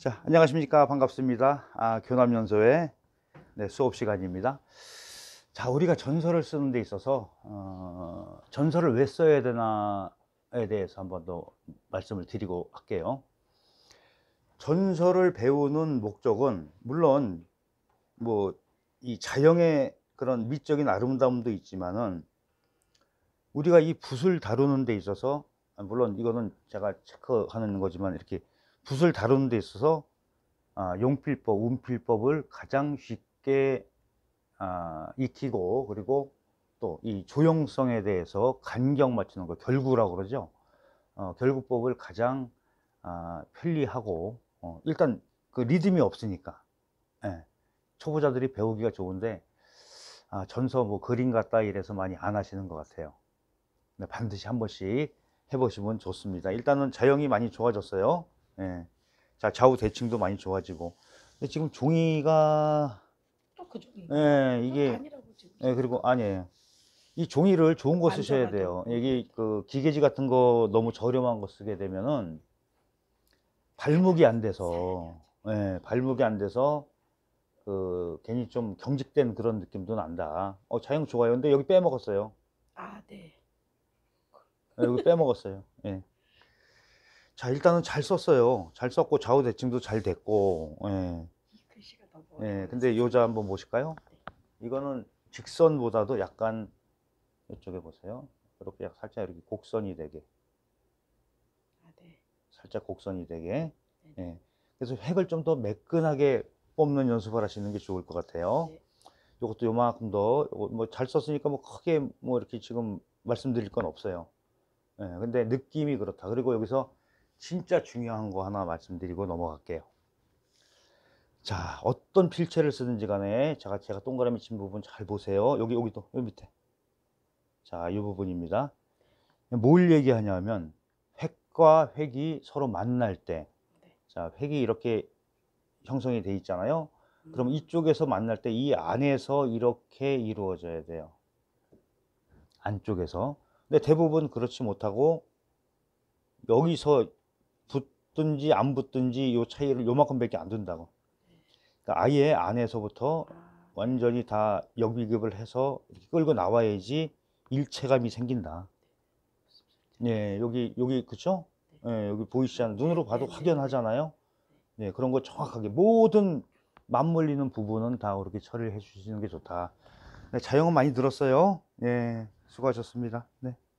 자, 안녕하십니까. 반갑습니다. 아, 교남연소의 네, 수업 시간입니다. 자, 우리가 전설을 쓰는 데 있어서, 어, 전설을 왜 써야 되나에 대해서 한번 더 말씀을 드리고 할게요. 전설을 배우는 목적은, 물론, 뭐, 이 자영의 그런 미적인 아름다움도 있지만은, 우리가 이 붓을 다루는 데 있어서, 물론 이거는 제가 체크하는 거지만, 이렇게 붓을 다루는 데 있어서 아, 용필법, 운필법을 가장 쉽게 아, 익히고 그리고 또 이 조형성에 대해서 간격 맞추는 거 결구라고 그러죠. 어, 결구법을 가장 아, 편리하고 어, 일단 그 리듬이 없으니까 예, 초보자들이 배우기가 좋은데 전서 뭐 그림 같다 이래서 많이 안 하시는 것 같아요. 네, 반드시 한 번씩 해보시면 좋습니다. 일단은 자형이 많이 좋아졌어요. 예. 자, 좌우 대칭도 많이 좋아지고. 근데 지금 종이가 또 그 종이. 예, 이게 예, 그리고 아니에요. 이 종이를 좋은 거 쓰셔야 돼요. 이게 그 기계지 같은 거 너무 저렴한 거 쓰게 되면은 발목이 안 돼서 예, 발목이 안 돼서 그 괜히 좀 경직된 그런 느낌도 난다. 어, 자영 좋아요. 근데 여기 빼먹었어요. 아, 네. 예, 여기 빼먹었어요. 예. 자 일단은 잘 썼어요. 잘 썼고 좌우 대칭도 잘 됐고. 예. 글씨가 너무 예. 근데 여자 한번 보실까요? 네. 이거는 직선보다도 약간 이쪽에 보세요. 이렇게 살짝 이렇게 곡선이 되게. 아, 네. 살짝 곡선이 되게. 네. 예. 그래서 획을 좀 더 매끈하게 뽑는 연습을 하시는 게 좋을 것 같아요. 네. 요것도 요만큼 더, 뭐잘 썼으니까 뭐 크게 뭐 이렇게 지금 말씀드릴 건 없어요. 예, 근데 느낌이 그렇다. 그리고 여기서 진짜 중요한 거 하나 말씀드리고 넘어갈게요. 자, 어떤 필체를 쓰든지 간에 제가 제가 동그라미 친 부분 잘 보세요. 여기 여기 또 여기 밑에. 자, 이 부분입니다. 뭘 얘기하냐면 획과 획이 서로 만날 때 네. 자, 획이 이렇게 형성이 돼 있잖아요. 음. 그럼 이쪽에서 만날 때 이 안에서 이렇게 이루어져야 돼요. 안쪽에서. 근데 대부분 그렇지 못하고 여기서 붙든지 안 붙든지 요 차이를 요만큼밖에 안 든다고. 그러니까 아예 안에서부터 아. 완전히 다 역비급을 해서 끌고 나와야지 일체감이 생긴다. 네, 네 여기 여기 그쵸? 예, 여기 보이시지 않아요? 눈으로 봐도 확연하잖아요. 네, 그런 거 정확하게 모든 맞물리는 부분은 다 그렇게 처리를 해주시는 게 좋다. 네, 자영업 많이 들었어요. 네, 수고하셨습니다. 네.